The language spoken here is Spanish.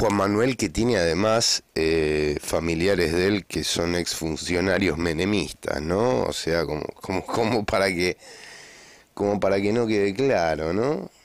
Juan Manuel que tiene además eh, familiares de él que son exfuncionarios menemistas, ¿no? O sea, como, como, como para que como para que no quede claro, ¿no?